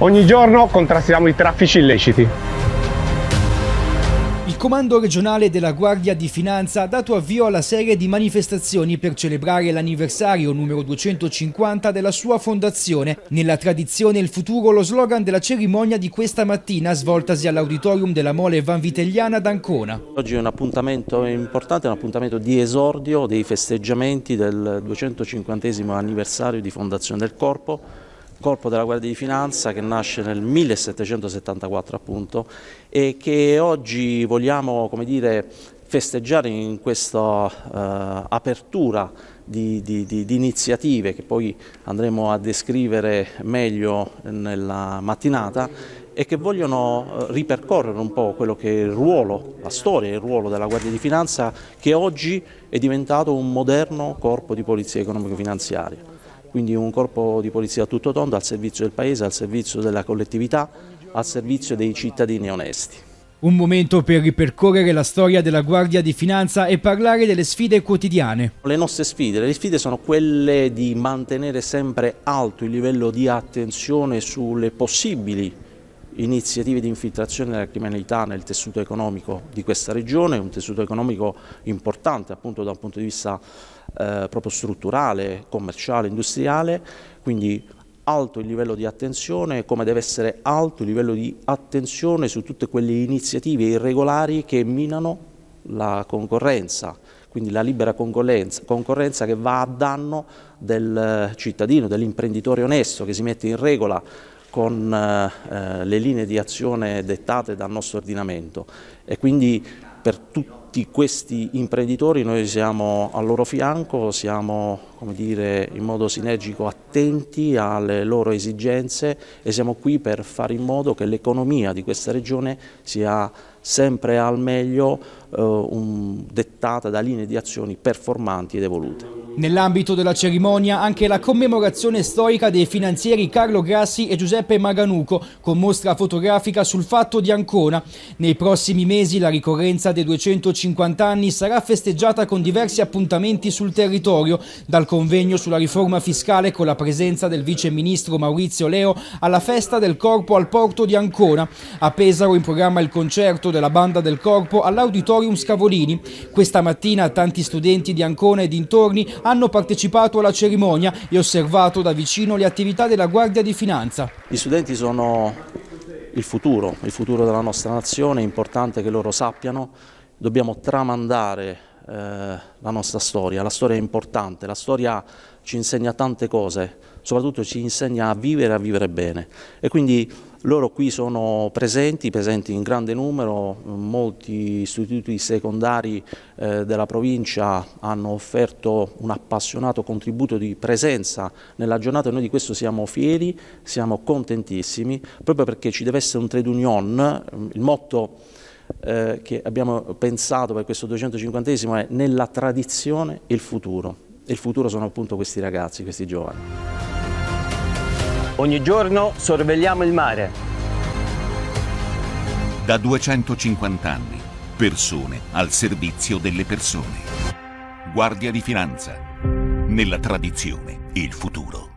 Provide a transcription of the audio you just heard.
Ogni giorno contrastiamo i traffici illeciti. Il Comando regionale della Guardia di Finanza ha dato avvio alla serie di manifestazioni per celebrare l'anniversario numero 250 della sua fondazione. Nella tradizione e il futuro lo slogan della cerimonia di questa mattina svoltasi all'auditorium della Mole Vanvitelliana d'Ancona. Oggi è un appuntamento importante, un appuntamento di esordio dei festeggiamenti del 250 anniversario di fondazione del Corpo corpo della Guardia di Finanza che nasce nel 1774 appunto e che oggi vogliamo dire, festeggiare in questa uh, apertura di, di, di, di, iniziative che poi andremo a descrivere meglio nella mattinata e che vogliono eh, ripercorrere un po' quello che è il ruolo, la storia e il ruolo della Guardia di Finanza che oggi è diventato un moderno corpo di polizia economico-finanziaria quindi un corpo di polizia tutto tondo al servizio del Paese, al servizio della collettività, al servizio dei cittadini onesti. Un momento per ripercorrere la storia della Guardia di Finanza e parlare delle sfide quotidiane. Le nostre sfide, le sfide sono quelle di mantenere sempre alto il livello di attenzione sulle possibili iniziative di infiltrazione della criminalità nel tessuto economico di questa regione, un tessuto economico importante appunto da un punto di vista eh, proprio strutturale, commerciale, industriale, quindi alto il livello di attenzione come deve essere alto il livello di attenzione su tutte quelle iniziative irregolari che minano la concorrenza, quindi la libera concorrenza, concorrenza che va a danno del eh, cittadino, dell'imprenditore onesto che si mette in regola con eh, le linee di azione dettate dal nostro ordinamento e quindi per tutti tutti questi imprenditori noi siamo al loro fianco, siamo come dire, in modo sinergico attenti alle loro esigenze e siamo qui per fare in modo che l'economia di questa regione sia sempre al meglio eh, un, dettata da linee di azioni performanti ed evolute. Nell'ambito della cerimonia anche la commemorazione storica dei finanzieri Carlo Grassi e Giuseppe Maganuco con mostra fotografica sul fatto di Ancona. Nei prossimi mesi la ricorrenza dei 250 50 anni sarà festeggiata con diversi appuntamenti sul territorio, dal convegno sulla riforma fiscale con la presenza del vice ministro Maurizio Leo alla festa del corpo al porto di Ancona. A Pesaro in programma il concerto della banda del corpo all'auditorium Scavolini. Questa mattina tanti studenti di Ancona e dintorni hanno partecipato alla cerimonia e osservato da vicino le attività della Guardia di Finanza. Gli studenti sono il futuro, il futuro della nostra nazione, è importante che loro sappiano dobbiamo tramandare eh, la nostra storia, la storia è importante, la storia ci insegna tante cose, soprattutto ci insegna a vivere e a vivere bene e quindi loro qui sono presenti, presenti in grande numero, molti istituti secondari eh, della provincia hanno offerto un appassionato contributo di presenza nella giornata noi di questo siamo fieri, siamo contentissimi, proprio perché ci deve essere un trade union, il motto eh, che abbiamo pensato per questo 250 è nella tradizione il futuro. E Il futuro sono appunto questi ragazzi, questi giovani. Ogni giorno sorvegliamo il mare. Da 250 anni, persone al servizio delle persone. Guardia di Finanza. Nella tradizione, il futuro.